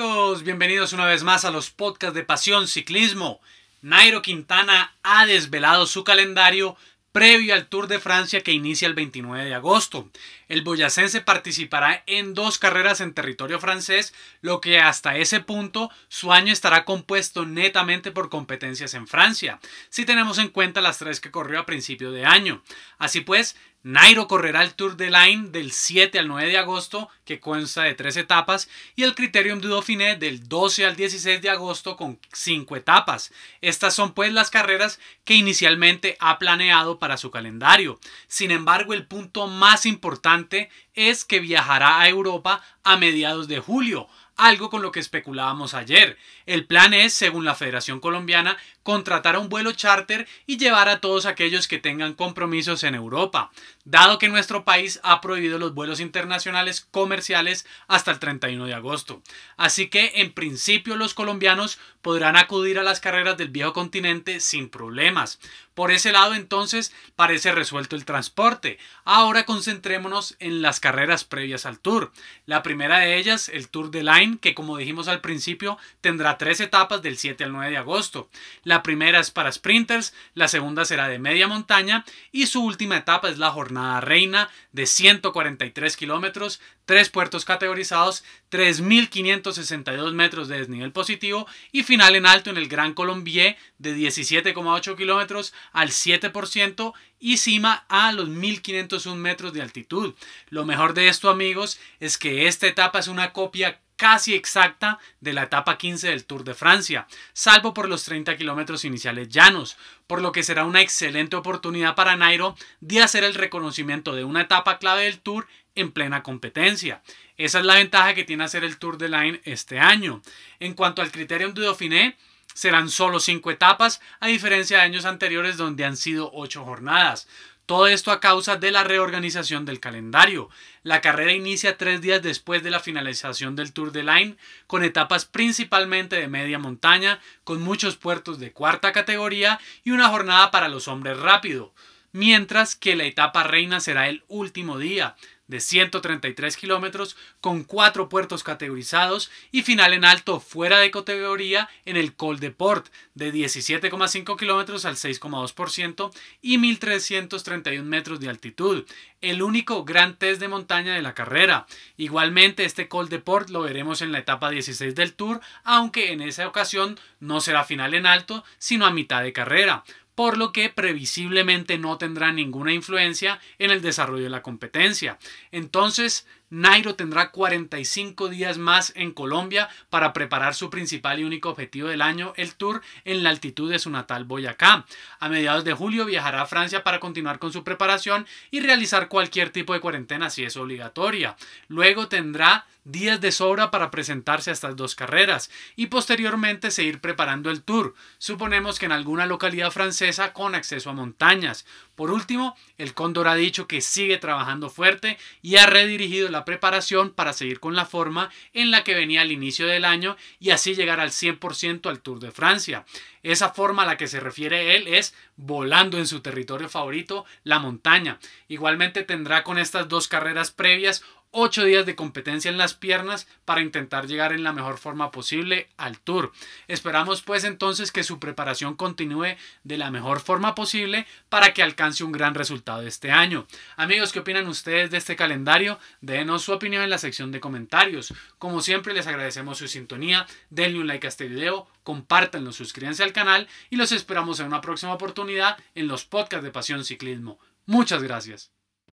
amigos, bienvenidos una vez más a los podcasts de Pasión Ciclismo. Nairo Quintana ha desvelado su calendario previo al Tour de Francia que inicia el 29 de agosto. El boyacense participará en dos carreras en territorio francés, lo que hasta ese punto su año estará compuesto netamente por competencias en Francia, si tenemos en cuenta las tres que corrió a principio de año. Así pues, Nairo correrá el Tour de Line del 7 al 9 de agosto, que consta de tres etapas, y el Criterium du Dauphiné del 12 al 16 de agosto con cinco etapas. Estas son pues las carreras que inicialmente ha planeado para su calendario. Sin embargo, el punto más importante es que viajará a Europa a mediados de julio, algo con lo que especulábamos ayer. El plan es, según la Federación Colombiana, contratar un vuelo charter y llevar a todos aquellos que tengan compromisos en Europa, dado que nuestro país ha prohibido los vuelos internacionales comerciales hasta el 31 de agosto. Así que en principio los colombianos podrán acudir a las carreras del viejo continente sin problemas. Por ese lado entonces parece resuelto el transporte. Ahora concentrémonos en las carreras previas al tour. La primera de ellas, el Tour de Line, que como dijimos al principio tendrá tres etapas del 7 al 9 de agosto. La primera es para sprinters, la segunda será de media montaña y su última etapa es la jornada reina de 143 kilómetros, tres puertos categorizados, 3.562 metros de desnivel positivo y final en alto en el Gran Colombier de 17,8 kilómetros al 7% y cima a los 1.501 metros de altitud. Lo mejor de esto amigos es que esta etapa es una copia casi exacta de la etapa 15 del Tour de Francia, salvo por los 30 kilómetros iniciales llanos, por lo que será una excelente oportunidad para Nairo de hacer el reconocimiento de una etapa clave del Tour en plena competencia. Esa es la ventaja que tiene hacer el Tour de Line este año. En cuanto al criterio du Dauphiné, serán solo 5 etapas, a diferencia de años anteriores donde han sido 8 jornadas todo esto a causa de la reorganización del calendario. La carrera inicia tres días después de la finalización del Tour de Line, con etapas principalmente de media montaña, con muchos puertos de cuarta categoría y una jornada para los hombres rápido, mientras que la etapa reina será el último día, de 133 kilómetros con cuatro puertos categorizados y final en alto fuera de categoría en el Col de Port de 17,5 kilómetros al 6,2% y 1.331 metros de altitud, el único gran test de montaña de la carrera. Igualmente este Col de Port lo veremos en la etapa 16 del Tour, aunque en esa ocasión no será final en alto, sino a mitad de carrera por lo que previsiblemente no tendrá ninguna influencia en el desarrollo de la competencia. Entonces, Nairo tendrá 45 días más en Colombia para preparar su principal y único objetivo del año, el Tour, en la altitud de su natal Boyacá. A mediados de julio viajará a Francia para continuar con su preparación y realizar cualquier tipo de cuarentena si es obligatoria. Luego tendrá días de sobra para presentarse a estas dos carreras y posteriormente seguir preparando el tour, suponemos que en alguna localidad francesa con acceso a montañas. Por último, el Cóndor ha dicho que sigue trabajando fuerte y ha redirigido la preparación para seguir con la forma en la que venía al inicio del año y así llegar al 100% al Tour de Francia. Esa forma a la que se refiere él es volando en su territorio favorito, la montaña. Igualmente tendrá con estas dos carreras previas 8 días de competencia en las piernas para intentar llegar en la mejor forma posible al tour. Esperamos pues entonces que su preparación continúe de la mejor forma posible para que alcance un gran resultado este año. Amigos, ¿qué opinan ustedes de este calendario? denos su opinión en la sección de comentarios. Como siempre les agradecemos su sintonía, denle un like a este video, compártanlo, suscríbanse al canal y los esperamos en una próxima oportunidad en los podcasts de Pasión Ciclismo. Muchas gracias.